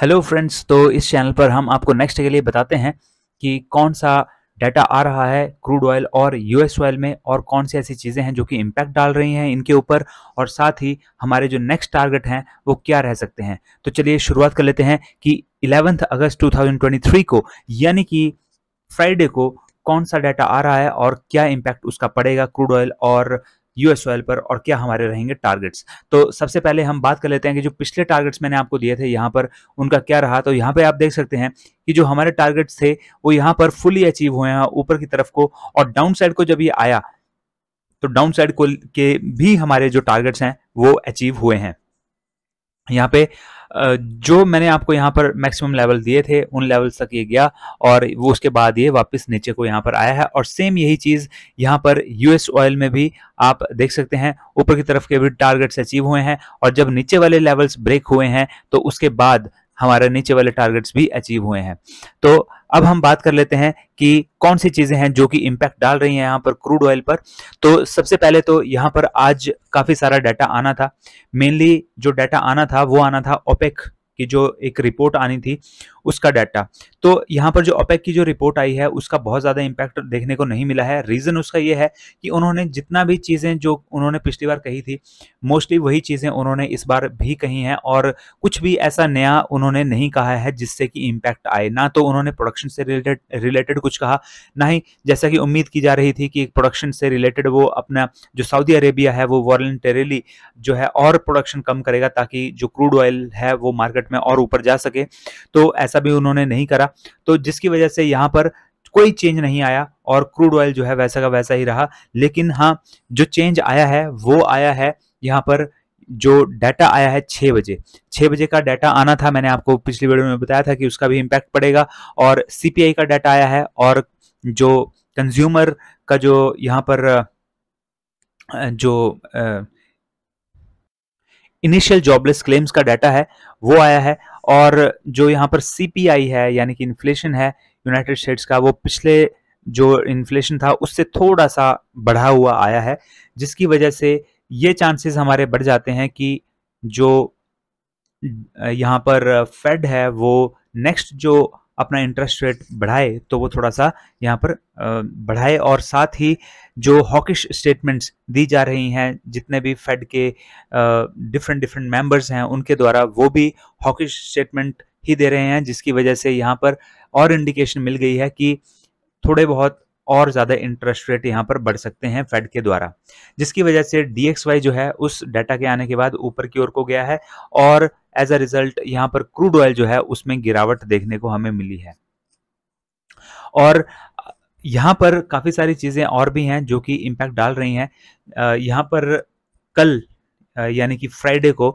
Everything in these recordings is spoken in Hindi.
हेलो फ्रेंड्स तो इस चैनल पर हम आपको नेक्स्ट के लिए बताते हैं कि कौन सा डाटा आ रहा है क्रूड ऑयल और यूएस ऑयल में और कौन सी ऐसी चीज़ें हैं जो कि इम्पैक्ट डाल रही हैं इनके ऊपर और साथ ही हमारे जो नेक्स्ट टारगेट हैं वो क्या रह सकते हैं तो चलिए शुरुआत कर लेते हैं कि इलेवेंथ अगस्त टू को यानी कि फ्राइडे को कौन सा डाटा आ रहा है और क्या इम्पैक्ट उसका पड़ेगा क्रूड ऑयल और यूएस ऑयल पर और क्या हमारे रहेंगे टारगेट्स तो सबसे पहले हम बात कर लेते हैं कि जो पिछले टारगेट्स मैंने आपको दिए थे यहाँ पर उनका क्या रहा तो यहाँ पर आप देख सकते हैं कि जो हमारे टारगेट्स थे वो यहाँ पर फुली अचीव हुए हैं ऊपर की तरफ को और डाउन साइड को जब ये आया तो डाउन साइड को के भी हमारे जो टारगेट्स हैं वो अचीव हुए हैं यहाँ पे जो मैंने आपको यहाँ पर मैक्सिमम लेवल दिए थे उन लेवल्स तक ये गया और वो उसके बाद ये वापस नीचे को यहाँ पर आया है और सेम यही चीज़ यहाँ पर यूएस ऑयल में भी आप देख सकते हैं ऊपर की तरफ के भी टारगेट्स अचीव हुए हैं और जब नीचे वाले लेवल्स ब्रेक हुए हैं तो उसके बाद हमारे नीचे वाले टारगेट्स भी अचीव हुए हैं तो अब हम बात कर लेते हैं कि कौन सी चीज़ें हैं जो कि इम्पैक्ट डाल रही हैं यहाँ पर क्रूड ऑयल पर तो सबसे पहले तो यहाँ पर आज काफ़ी सारा डाटा आना था मेनली जो डाटा आना था वो आना था ओपेक की जो एक रिपोर्ट आनी थी उसका डाटा तो यहाँ पर जो ओपेक की जो रिपोर्ट आई है उसका बहुत ज़्यादा इम्पैक्ट देखने को नहीं मिला है रीज़न उसका ये है कि उन्होंने जितना भी चीज़ें जो उन्होंने पिछली बार कही थी मोस्टली वही चीज़ें उन्होंने इस बार भी कही हैं और कुछ भी ऐसा नया उन्होंने नहीं कहा है जिससे कि इम्पैक्ट आए ना तो उन्होंने प्रोडक्शन से रिलेटेड रिलेटेड कुछ कहा ना ही जैसा कि उम्मीद की जा रही थी कि प्रोडक्शन से रिलेटेड वो अपना जो सऊदी अरेबिया है वो वॉल्टरेली जो है और प्रोडक्शन कम करेगा ताकि जो क्रूड ऑयल है वो मार्केट में और ऊपर जा सके तो ऐसा भी उन्होंने नहीं करा तो जिसकी वजह से यहाँ पर कोई चेंज नहीं आया और क्रूड ऑयल जो है वैसा का वैसा ही रहा लेकिन हाँ जो चेंज आया है वो आया है यहाँ पर जो डाटा आया है छः बजे छः बजे का डाटा आना था मैंने आपको पिछली वीडियो में बताया था कि उसका भी इम्पैक्ट पड़ेगा और सीपीआई का डाटा आया है और जो कंज्यूमर का जो यहाँ पर जो आ, इनिशियल जॉबलेस क्लेम्स का डाटा है वो आया है और जो यहाँ पर सी है यानी कि इन्फ्लेशन है यूनाइटेड स्टेट्स का वो पिछले जो इन्फ्लेशन था उससे थोड़ा सा बढ़ा हुआ आया है जिसकी वजह से ये चांसेस हमारे बढ़ जाते हैं कि जो यहाँ पर फेड है वो नेक्स्ट जो अपना इंटरेस्ट रेट बढ़ाए तो वो थोड़ा सा यहाँ पर बढ़ाए और साथ ही जो हॉकिश स्टेटमेंट्स दी जा रही हैं जितने भी फेड के डिफरेंट डिफरेंट मेंबर्स हैं उनके द्वारा वो भी हॉकिश स्टेटमेंट ही दे रहे हैं जिसकी वजह से यहाँ पर और इंडिकेशन मिल गई है कि थोड़े बहुत और ज़्यादा इंटरेस्ट रेट यहाँ पर बढ़ सकते हैं फेड के द्वारा जिसकी वजह से डी जो है उस डाटा के आने के बाद ऊपर की ओर को गया है और एज अ रिजल्ट यहाँ पर क्रूड ऑयल जो है उसमें गिरावट देखने को हमें मिली है और यहाँ पर काफ़ी सारी चीज़ें और भी हैं जो कि इम्पैक्ट डाल रही हैं यहाँ पर कल यानी कि फ्राइडे को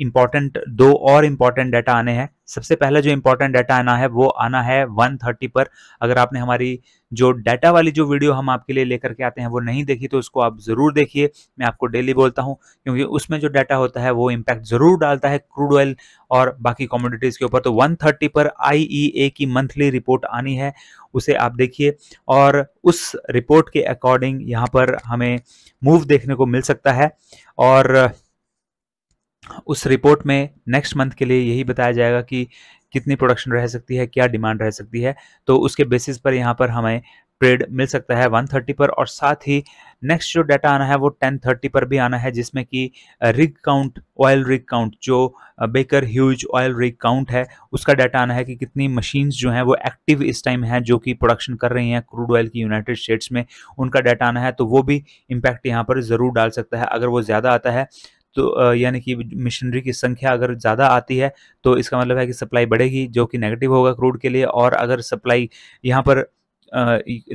इम्पॉर्टेंट दो और इम्पॉर्टेंट डाटा आने हैं सबसे पहला जो इंपॉर्टेंट डाटा आना है वो आना है 130 पर अगर आपने हमारी जो डाटा वाली जो वीडियो हम आपके लिए लेकर के आते हैं वो नहीं देखी तो उसको आप ज़रूर देखिए मैं आपको डेली बोलता हूँ क्योंकि उसमें जो डाटा होता है वो इम्पैक्ट ज़रूर डालता है क्रूड ऑयल और बाकी कॉमोडिटीज़ के ऊपर तो वन पर आई e की मंथली रिपोर्ट आनी है उसे आप देखिए और उस रिपोर्ट के अकॉर्डिंग यहाँ पर हमें मूव देखने को मिल सकता है और उस रिपोर्ट में नेक्स्ट मंथ के लिए यही बताया जाएगा कि कितनी प्रोडक्शन रह सकती है क्या डिमांड रह सकती है तो उसके बेसिस पर यहाँ पर हमें ट्रेड मिल सकता है 130 पर और साथ ही नेक्स्ट जो डाटा आना है वो 1030 पर भी आना है जिसमें कि rig count oil rig count जो Baker Hughes oil rig count है उसका डाटा आना है कि कितनी मशीन्स जो हैं वो एक्टिव इस टाइम हैं जो कि प्रोडक्शन कर रही हैं क्रूड ऑयल की यूनाइटेड स्टेट्स में उनका डाटा आना है तो वो भी इम्पैक्ट यहाँ पर ज़रूर डाल सकता है अगर वो ज़्यादा आता है तो यानी कि मशीनरी की संख्या अगर ज़्यादा आती है तो इसका मतलब है कि सप्लाई बढ़ेगी जो कि नेगेटिव होगा क्रूड के लिए और अगर सप्लाई यहाँ पर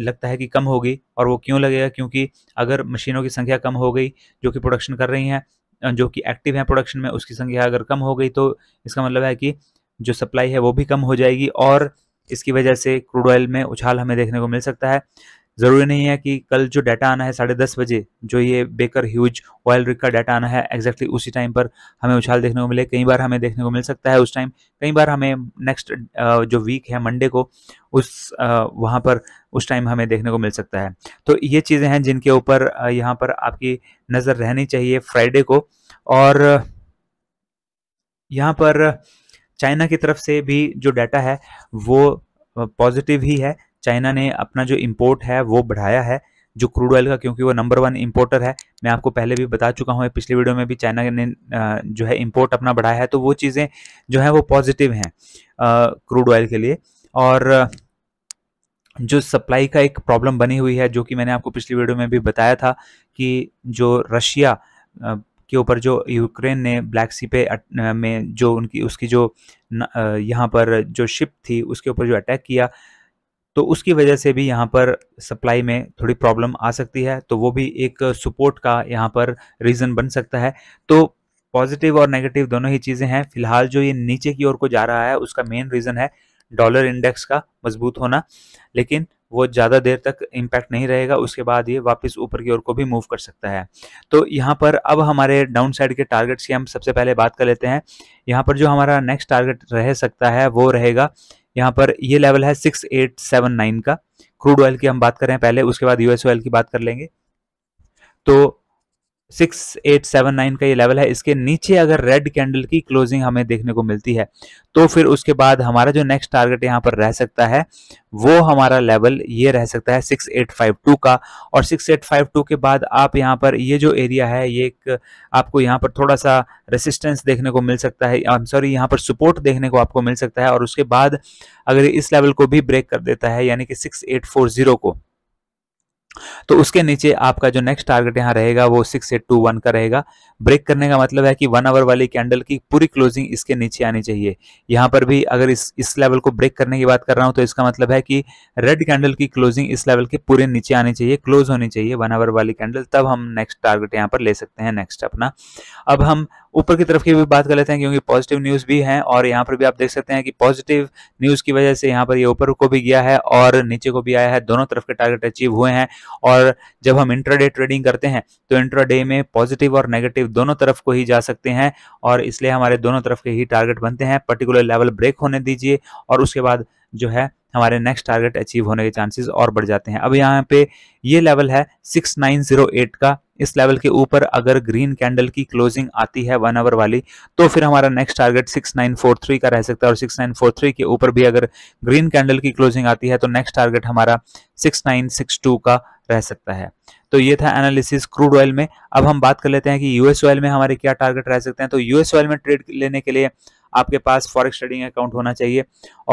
लगता है कि कम होगी और वो क्यों लगेगा क्योंकि अगर मशीनों की संख्या कम हो गई जो कि प्रोडक्शन कर रही हैं जो कि एक्टिव हैं प्रोडक्शन में उसकी संख्या अगर कम हो गई तो इसका मतलब है कि जो सप्लाई है वो भी कम हो जाएगी और इसकी वजह से क्रूड ऑयल में उछाल हमें देखने को मिल सकता है ज़रूरी नहीं है कि कल जो डाटा आना है साढ़े दस बजे जो ये बेकर ह्यूज ऑयल रिक का डाटा आना है एग्जैक्टली उसी टाइम पर हमें उछाल देखने को मिले कई बार हमें देखने को मिल सकता है उस टाइम कई बार हमें नेक्स्ट जो वीक है मंडे को उस वहाँ पर उस टाइम हमें देखने को मिल सकता है तो ये चीज़ें हैं जिनके ऊपर यहाँ पर आपकी नज़र रहनी चाहिए फ्राइडे को और यहाँ पर चाइना की तरफ से भी जो डाटा है वो पॉजिटिव ही है चाइना ने अपना जो इम्पोर्ट है वो बढ़ाया है जो क्रूड ऑयल का क्योंकि वो नंबर वन इम्पोर्टर है मैं आपको पहले भी बता चुका हूँ पिछली वीडियो में भी चाइना ने जो है इम्पोर्ट अपना बढ़ाया है तो वो चीज़ें जो है वो पॉजिटिव हैं क्रूड ऑयल के लिए और जो सप्लाई का एक प्रॉब्लम बनी हुई है जो कि मैंने आपको पिछली वीडियो में भी बताया था कि जो रशिया के ऊपर जो यूक्रेन ने ब्लैक सी पे में जो उनकी उसकी जो यहाँ पर जो शिप थी उसके ऊपर जो अटैक किया तो उसकी वजह से भी यहाँ पर सप्लाई में थोड़ी प्रॉब्लम आ सकती है तो वो भी एक सपोर्ट का यहाँ पर रीज़न बन सकता है तो पॉजिटिव और नेगेटिव दोनों ही चीज़ें हैं फिलहाल जो ये नीचे की ओर को जा रहा है उसका मेन रीज़न है डॉलर इंडेक्स का मजबूत होना लेकिन वो ज़्यादा देर तक इम्पैक्ट नहीं रहेगा उसके बाद ये वापस ऊपर की ओर को भी मूव कर सकता है तो यहाँ पर अब हमारे डाउन साइड के टारगेट्स की हम सबसे पहले बात कर लेते हैं यहाँ पर जो हमारा नेक्स्ट टारगेट रह सकता है वो रहेगा यहाँ पर ये लेवल है सिक्स एट सेवन नाइन का क्रूड ऑयल की हम बात कर रहे हैं पहले उसके बाद यूएस ऑयल की बात कर लेंगे तो सिक्स एट सेवन नाइन का ये लेवल है इसके नीचे अगर रेड कैंडल की क्लोजिंग हमें देखने को मिलती है तो फिर उसके बाद हमारा जो नेक्स्ट टारगेट यहाँ पर रह सकता है वो हमारा लेवल ये रह सकता है सिक्स एट फाइव टू का और सिक्स एट फाइव टू के बाद आप यहाँ पर ये जो एरिया है ये एक आपको यहाँ पर थोड़ा सा रेसिस्टेंस देखने को मिल सकता है सॉरी यहाँ पर सपोर्ट देखने को आपको मिल सकता है और उसके बाद अगर इस लेवल को भी ब्रेक कर देता है यानी कि सिक्स एट फोर जीरो को तो उसके नीचे आपका जो नेक्स्ट टारगेट यहाँ रहेगा वो सिक्स एट टू वन का रहेगा ब्रेक करने का मतलब है कि वन आवर वाली कैंडल की पूरी क्लोजिंग इसके नीचे आनी चाहिए यहाँ पर भी अगर इस इस लेवल को ब्रेक करने की बात कर रहा हूँ तो इसका मतलब है कि रेड कैंडल की क्लोजिंग इस लेवल के पूरे नीचे आनी चाहिए क्लोज होनी चाहिए वन आवर वाली कैंडल तब हम नेक्स्ट टारगेट यहाँ पर ले सकते हैं नेक्स्ट अपना अब हम ऊपर की तरफ की भी बात कर लेते हैं क्योंकि पॉजिटिव न्यूज़ भी हैं और यहाँ पर भी आप देख सकते हैं कि पॉजिटिव न्यूज़ की वजह से यहाँ पर ये ऊपर को भी गया है और नीचे को भी आया है दोनों तरफ के टारगेट अचीव हुए हैं और जब हम इंट्राडे ट्रेडिंग करते हैं तो इंट्राडे में पॉजिटिव और नेगेटिव दोनों तरफ को ही जा सकते हैं और इसलिए हमारे दोनों तरफ के ही टारगेट बनते हैं पर्टिकुलर लेवल ब्रेक होने दीजिए और उसके बाद जो है हमारे नेक्स्ट टारगेट अचीव होने के चांसेस और बढ़ जाते हैं अब यहाँ पे ये लेवल है 6908 का इस लेवल के ऊपर अगर ग्रीन कैंडल की क्लोजिंग आती है वन आवर वाली तो फिर हमारा नेक्स्ट टारगेट 6943 का रह सकता है और 6943 के ऊपर भी अगर ग्रीन कैंडल की क्लोजिंग आती है तो नेक्स्ट टारगेट हमारा 6962 का रह सकता है तो ये था एनालिसिस क्रूड ऑयल में अब हम बात कर लेते हैं कि यूएस ऑयल में हमारे क्या टारगेट रह सकते हैं तो यूएस ऑयल में ट्रेड लेने के लिए आपके पास फॉरेक्स ट्रेडिंग अकाउंट होना चाहिए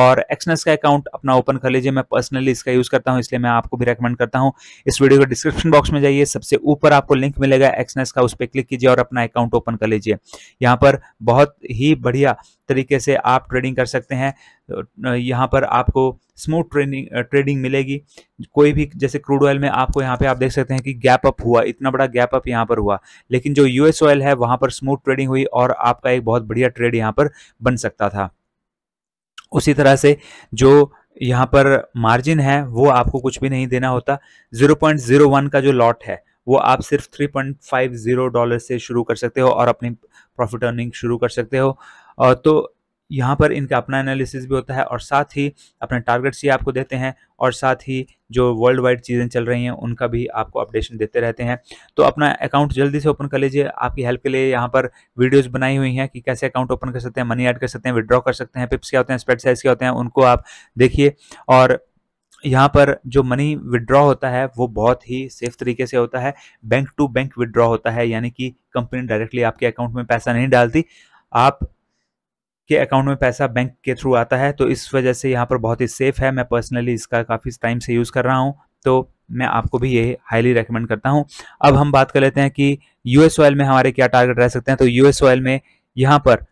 और एक्सनेस का अकाउंट अपना ओपन कर लीजिए मैं पर्सनली इसका यूज़ करता हूँ इसलिए मैं आपको भी रेकमेंड करता हूँ इस वीडियो के डिस्क्रिप्शन बॉक्स में जाइए सबसे ऊपर आपको लिंक मिलेगा एक्सनेस का उस पर क्लिक कीजिए और अपना अकाउंट ओपन कर लीजिए यहाँ पर बहुत ही बढ़िया तरीके से आप ट्रेडिंग कर सकते हैं यहाँ पर आपको स्मूथ ट्रेडिंग ट्रेडिंग मिलेगी कोई भी जैसे क्रूड ऑयल में आपको यहाँ पे आप देख सकते हैं कि गैप अप हुआ इतना बड़ा गैप अप यहाँ पर हुआ लेकिन जो यूएस ऑयल है वहाँ पर स्मूथ ट्रेडिंग हुई और आपका एक बहुत बढ़िया ट्रेड यहाँ पर बन सकता था उसी तरह से जो यहाँ पर मार्जिन है वो आपको कुछ भी नहीं देना होता 0.01 का जो लॉट है वो आप सिर्फ 3.50 डॉलर से शुरू कर सकते हो और अपनी प्रॉफिट अर्निंग शुरू कर सकते हो तो यहाँ पर इनका अपना एनालिसिस भी होता है और साथ ही अपने टारगेट्स ये आपको देते हैं और साथ ही जो वर्ल्ड वाइड चीज़ें चल रही हैं उनका भी आपको अपडेशन देते रहते हैं तो अपना अकाउंट जल्दी से ओपन कर लीजिए आपकी हेल्प के लिए यहाँ पर वीडियोस बनाई हुई हैं कि कैसे अकाउंट ओपन कर सकते हैं मनी ऐड कर सकते हैं विड्रॉ कर सकते हैं पिप्स क्या होते हैं स्पेड साइज क्या होते हैं उनको आप देखिए और यहाँ पर जो मनी विड्रॉ होता है वो बहुत ही सेफ तरीके से होता है बैंक टू बैंक विड्रॉ होता है यानी कि कंपनी डायरेक्टली आपके अकाउंट में पैसा नहीं डालती आप के अकाउंट में पैसा बैंक के थ्रू आता है तो इस वजह से यहाँ पर बहुत ही सेफ़ है मैं पर्सनली इसका काफ़ी टाइम से यूज़ कर रहा हूँ तो मैं आपको भी ये हाईली रिकमेंड करता हूँ अब हम बात कर लेते हैं कि यूएस ऑयल में हमारे क्या टारगेट रह सकते हैं तो यूएस ऑयल में यहाँ पर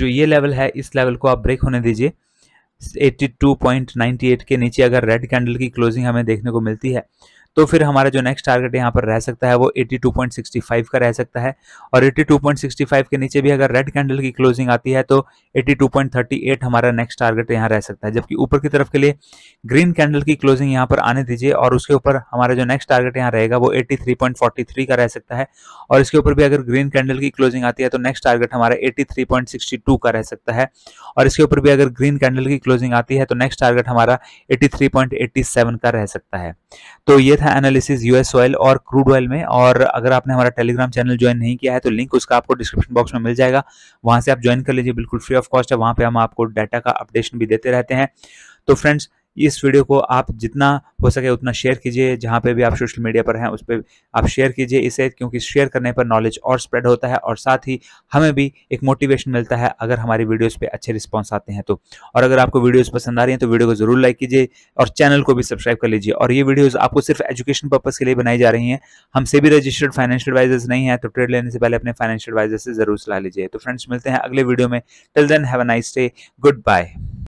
जो ये लेवल है इस लेवल को आप ब्रेक होने दीजिए 82.98 के नीचे अगर रेड कैंडल की क्लोजिंग हमें देखने को मिलती है तो फिर हमारा जो नेक्स्ट टारगेट यहाँ पर रह सकता है वो 82.65 का रह सकता है और 82.65 के नीचे भी अगर रेड कैंडल की क्लोजिंग आती है तो 82.38 हमारा नेक्स्ट टारगेट यहाँ रह सकता है जबकि ऊपर की तरफ के लिए ग्रीन कैंडल की क्लोजिंग यहाँ पर आने दीजिए और उसके ऊपर हमारा जो नेक्स्ट टारगेट यहाँ रहेगा वो एट्टी का रह सकता है और इसके ऊपर भी अगर ग्रीन कैंडल की क्लोजिंग आती है तो नेक्स्ट टारगेट हमारा एट्टी का रह सकता है और इसके ऊपर भी अगर ग्रीन कैंडल की क्लोजिंग आती है तो नेक्स्ट टारगेट हमारा एट्टी का रह सकता है तो ये था था एनालिसिस यूएस ऑयल और क्रूड ऑयल में और अगर आपने हमारा टेलीग्राम चैनल ज्वाइन नहीं किया है तो लिंक उसका आपको डिस्क्रिप्शन बॉक्स में मिल जाएगा वहां से आप ज्वाइन कर लीजिए बिल्कुल फ्री ऑफ कॉस्ट है वहां पर हम आपको डाटा का अपडेशन भी देते रहते हैं तो फ्रेंड्स इस वीडियो को आप जितना हो सके उतना शेयर कीजिए जहाँ पे भी आप सोशल मीडिया पर हैं उस पर आप शेयर कीजिए इसे क्योंकि शेयर करने पर नॉलेज और स्प्रेड होता है और साथ ही हमें भी एक मोटिवेशन मिलता है अगर हमारी वीडियोस पे अच्छे रिस्पॉन्स आते हैं तो और अगर आपको वीडियोज़ पसंद आ रही हैं तो वीडियो को ज़रूर लाइक कीजिए और चैनल को भी सब्सक्राइब कर लीजिए और ये वीडियोज़ आपको सिर्फ एजुकेशन पर्पज़ के लिए बनाई जा रही हैं हमसे भी रजिस्टर्ड फाइनेंशियल एडवाइजर्स नहीं है तो ट्रेड लेने से पहले अपने फाइनेंशियल एडवाइजर से ज़रूर सलाह लीजिए तो फ्रेंड्स मिलते हैं अगले वीडियो में till then have a nice day good bye